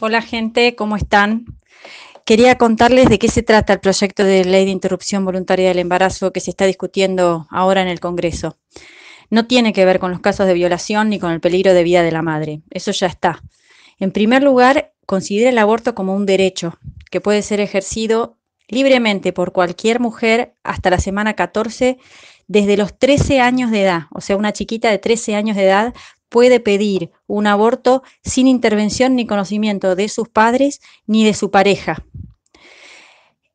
Hola gente, ¿cómo están? Quería contarles de qué se trata el proyecto de ley de interrupción voluntaria del embarazo que se está discutiendo ahora en el Congreso. No tiene que ver con los casos de violación ni con el peligro de vida de la madre, eso ya está. En primer lugar, considera el aborto como un derecho que puede ser ejercido libremente por cualquier mujer hasta la semana 14 desde los 13 años de edad, o sea, una chiquita de 13 años de edad puede pedir un aborto sin intervención ni conocimiento de sus padres ni de su pareja.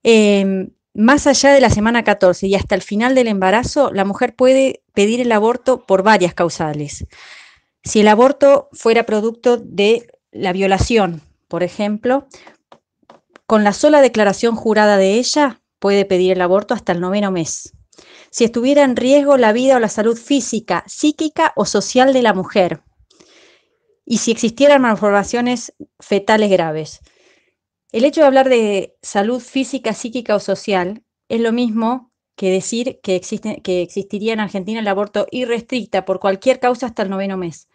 Em, más allá de la semana 14 y hasta el final del embarazo, la mujer puede pedir el aborto por varias causales. Si el aborto fuera producto de la violación, por ejemplo, con la sola declaración jurada de ella, puede pedir el aborto hasta el noveno mes si estuviera en riesgo la vida o la salud física, psíquica o social de la mujer y si existieran malformaciones fetales graves. El hecho de hablar de salud física, psíquica o social es lo mismo que decir que, que existiría en Argentina el aborto irrestricta por cualquier causa hasta el noveno mes.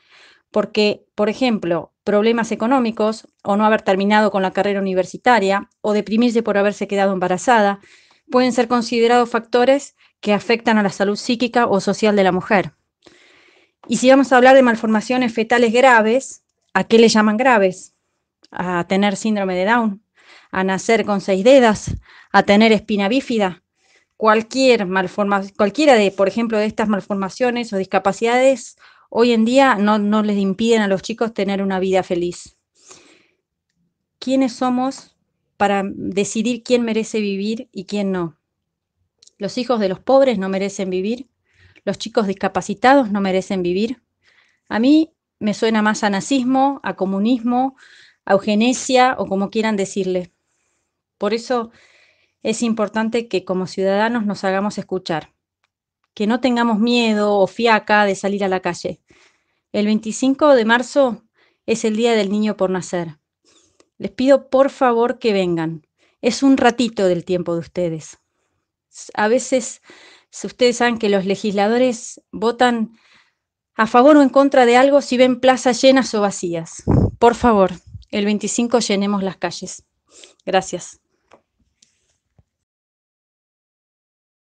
Porque, por ejemplo, problemas económicos o no haber terminado con la carrera universitaria o deprimirse por haberse quedado embarazada pueden ser considerados factores que afectan a la salud psíquica o social de la mujer. Y si vamos a hablar de malformaciones fetales graves, ¿a qué le llaman graves? A tener síndrome de Down, a nacer con seis dedas, a tener espina bífida. Cualquier cualquiera de, por ejemplo, de estas malformaciones o discapacidades, hoy en día no les impiden a los chicos tener una vida feliz. ¿Quiénes somos para decidir quién merece vivir y quién no? los hijos de los pobres no merecen vivir, los chicos discapacitados no merecen vivir. A mí me suena más a nazismo, a comunismo, a eugenesia o como quieran decirle. Por eso es importante que como ciudadanos nos hagamos escuchar, que no tengamos miedo o fiaca de salir a la calle. El 25 de marzo es el Día del Niño por Nacer. Les pido por favor que vengan. Es un ratito del tiempo de ustedes a veces, ustedes saben que los legisladores votan a favor o en contra de algo si ven plazas llenas o vacías. Por favor, el 25 llenemos las calles. Gracias.